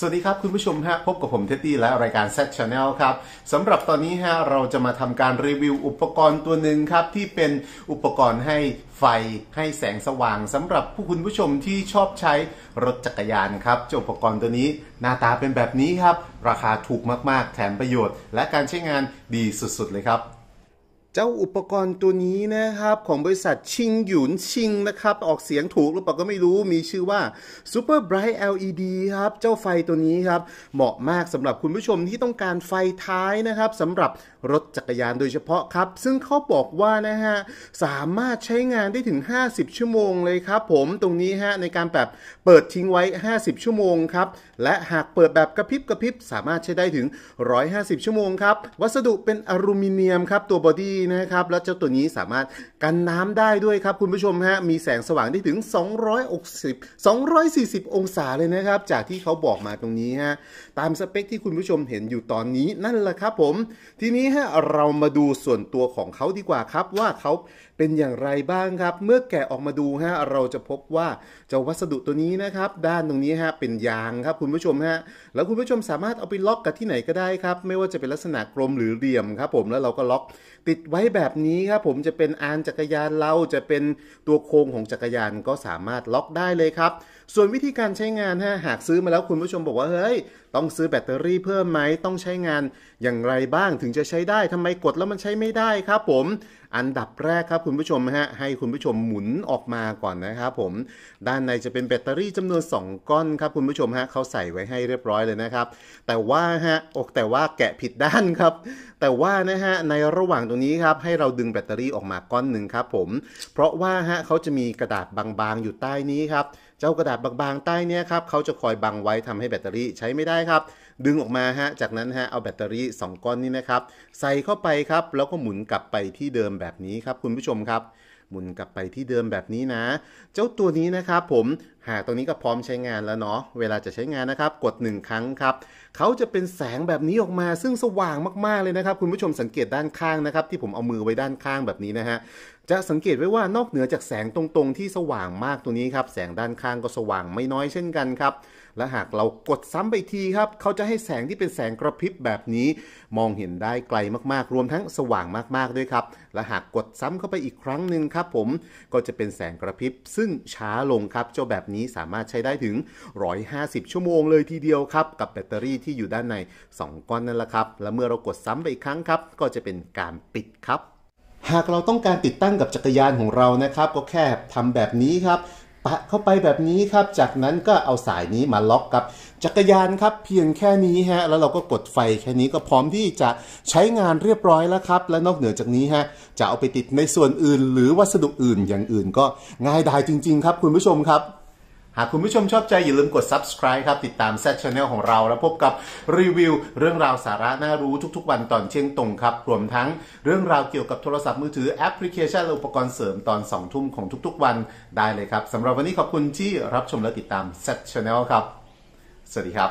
สวัสดีครับ คุณผู้ชมฮะ พบกับผมเท็ดดี้และรายการ Z Channel ครับสำหรับตอนนี้ฮะเราจะมาทำการรีวิวอุปกรณ์ตัวหนึ่งครับ ที่เป็นอุปกรณ์ให้ไฟให้แสงสว่างสำหรับผู้คุณผู้ชมที่ชอบใช้รถจักรยานครับจอุปกรณ์ตัวนี้ หน้าตาเป็นแบบนี้ครับ ราคาถูกมากๆ แถมประโยชน์ และการใช้งานดีสุดๆเลยครับเจ้าอุปกรณ์ตัวนี้นะครับ ของบริษัทชิงหยุนชิงนะครับ ออกเสียงถูกหรือเปล่าก็ไม่รู้มีชื่อว่า Super Bright LED ครับ เจ้าไฟตัวนี้ครับ เหมาะมากสำหรับคุณผู้ชมที่ต้องการไฟท้ายนะครับสำหรับรถจักรยานโดยเฉพาะครับ ซึ่งเขาบอกว่านะฮะสามารถใช้งานได้ถึง 50 ชั่วโมงเลยครับ ผมตรงนี้ฮะในการแบบเปิดทิ้งไว้50 ชั่วโมงครับและหากเปิดแบบกระพริบกระพริบสามารถใช้ได้ถึง 150 ชั่วโมงครับวัสดุเป็นอลูมิเนียมครับตัวบอดี้นะครับแล้วเจ้าตัวนี้สามารถกันน้ำได้ด้วยครับคุณผู้ชมฮะมีแสงสว่างได้ถึง 260 240 องศาเลยนะครับ จากที่เขาบอกมาตรงนี้ฮะตามสเปคที่คุณผู้ชมเห็นอยู่ตอนนี้นั่นแหละครับผมทีนี้ฮะเรามาดูส่วนตัวของเขาดีกว่าครับ ว่าเขาเป็นอย่างไรบ้างครับเมื่อแกะออกมาดูฮะเราจะพบว่าเจ้าวัสดุตัวนี้นะครับด้านตรงนี้ฮะเป็นยางครับ คุณผู้ชมฮะแล้วคุณผู้ชมสามารถเอาไปล็อกกับที่ไหนก็ได้ครับไม่ว่าจะเป็นลักษณะกลมหรือเหลี่ยมครับผมแล้วเราก็ล็อกติดไว้แบบนี้ครับ ผมจะเป็นอานจักรยานเรา จะเป็นตัวโครงของจักรยานก็สามารถล็อกได้เลยครับ ส่วนวิธีการใช้งานฮะหากซื้อมาแล้วคุณผู้ชมบอกว่าเฮ้ยต้องซื้อแบตเตอรี่เพิ่มไหม ต้องใช้งานอย่างไรบ้างถึงจะใช้ได้ทำไมกดแล้วมันใช้ไม่ได้ครับผม อันดับแรกครับคุณผู้ชมฮะให้คุณผู้ชมหมุนออกมาก่อนนะครับผม ด้านในจะเป็นแบตเตอรี่จำนวน 2 ก้อนครับคุณผู้ชมฮะเขาใส่ไว้ให้เรียบร้อยเลยนะครับ แต่ว่าฮะอกแต่ว่าแกะผิดด้านครับ แต่ว่านะฮะในระหว่างตรงนี้ครับ ให้เราดึงแบตเตอรี่ออกมาก้อนหนึ่งครับผมเพราะว่าฮะเขาจะมีกระดาษบางๆ อยู่ใต้นี้ครับเจ้ากระดาษบางๆใต้นี้ครับเขาจะคอยบังไว้ทำให้แบตเตอรี่ใช้ไม่ได้ครับ ดึงออกมาฮะจากนั้นฮะเอาแบตเตอรี่ 2 ก้อนนี้นะครับ ใส่เข้าไปครับแล้วก็หมุนกลับไปที่เดิมแบบนี้ครับ คุณผู้ชมครับ หมุนกลับไปที่เดิมแบบนี้นะ เจ้าตัวนี้นะครับผมหากตรงนี้ก็พร้อมใช้งานแล้วเนาะ เวลาจะใช้งานนะครับ กด 1 ครั้งครับเขาจะเป็นแสงแบบนี้ออกมา ซึ่งสว่างมากๆ เลยนะครับคุณผู้ชม สังเกตด้านข้างนะครับที่ผมเอามือไว้ด้านข้างแบบนี้นะฮะ จะสังเกตไว้ว่านอกเหนือจากแสงตรงๆที่สว่างมากตัวนี้ครับ แสงด้านข้างก็สว่างไม่น้อยเช่นกันครับ และหากเรากดซ้ำไปทีครับ เขาจะให้แสงที่เป็นแสงกระพริบแบบนี้ มองเห็นได้ไกลมากๆ รวมทั้งสว่างมากๆด้วยครับ และหากกดซ้ำเข้าไปอีกครั้งหนึ่งครับผม ก็จะเป็นแสงกระพริบซึ่งช้าลงครับเจ้าแบบนี้ี้สามารถใช้ได้ถึง 150 ชั่วโมงเลยทีเดียวครับ กับแบตเตอรี่ที่อยู่ด้านใน 2 ก้อนนั่นแหละครับ และเมื่อเรากดซ้ำไปอีกครั้งครับ ก็จะเป็นการปิดครับ หากเราต้องการติดตั้งกับจักรยานของเรานะครับ ก็แค่ทำแบบนี้ครับปะเข้าไปแบบนี้ครับ จากนั้นก็เอาสายนี้มาล็อกกับจักรยานครับ เพียงแค่นี้ฮะ แล้วเราก็กดไฟแค่นี้ก็พร้อมที่จะใช้งานเรียบร้อยแล้วครับและนอกเหนือจากนี้ฮะจะเอาไปติดในส่วนอื่น หรือวัสดุอื่นอย่างอื่น ก็ง่ายดายจริง ๆ ครับ คุณผู้ชมครับหากคุณผู้ชมชอบใจอย่าลืมกด subscribe ครับติดตามแซช Channel ของเรา แล้วพบกับรีวิว เรื่องราวสาระน่ารู้ทุกๆ วันตอนเชียงตรงครับรวมทั้งเรื่องราวเกี่ยวกับโทรศัพท์มือถือแอปพลิเคชันและอุปกรณ์เสริมตอน2ทุ่มของทุกๆ วันได้เลยครับสำหรับวันนี้ขอบคุณที่รับชมและติดตามแซช Channel ครับ สวัสดีครับ